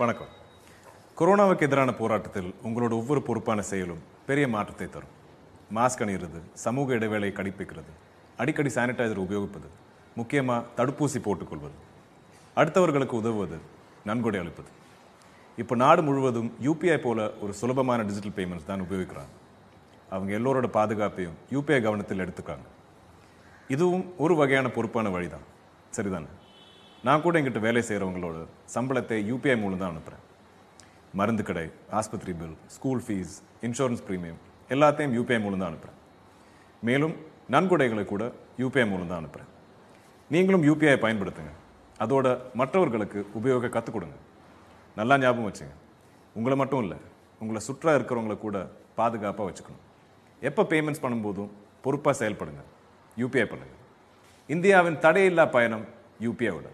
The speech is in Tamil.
வணக்கம் கொரோனாவுக்கு எதிரான போராட்டத்தில் உங்களோட ஒவ்வொரு பொறுப்பான செயலும் பெரிய மாற்றத்தை தரும் மாஸ்க் அணிகிறது சமூக இடைவேளை கடிப்பிக்கிறது அடிக்கடி சானிடைசர் உபயோகிப்பது முக்கியமாக தடுப்பூசி போட்டுக்கொள்வது அடுத்தவர்களுக்கு உதவுவது நன்கொடை அளிப்பது இப்போ நாடு முழுவதும் யூபிஐ போல ஒரு சுலபமான டிஜிட்டல் பேமெண்ட்ஸ் தான் உபயோகிக்கிறாங்க அவங்க எல்லோரோட பாதுகாப்பையும் யூபிஐ கவனத்தில் எடுத்துக்காங்க இதுவும் ஒரு வகையான பொறுப்பான வழிதான் சரிதானே நான் கூட எங்கிட்ட வேலை செய்கிறவங்களோட சம்பளத்தை யூபிஐ மூலம் தான் அனுப்புகிறேன் மருந்து கடை ஆஸ்பத்திரி bill school fees insurance premium எல்லாத்தையும் யூபிஐ மூலம் தான் அனுப்புகிறேன் மேலும் நன்கொடைகளை கூட யூபிஐ மூலம் தான் அனுப்புகிறேன் நீங்களும் யூபிஐ பயன்படுத்துங்க அதோட மற்றவர்களுக்கு உபயோக கற்றுக் கொடுங்க நல்லா ஞாபகம் வச்சுங்க உங்களை மட்டும் இல்லை உங்களை சுற்றா இருக்கிறவங்கள கூட பாதுகாப்பாக வச்சுக்கணும் எப்போ பேமெண்ட்ஸ் பண்ணும்போதும் பொறுப்பாக செயல்படுங்க யூபிஐ பண்ணுங்கள் இந்தியாவின் தடையில்லா பயணம் யூபிஐ விட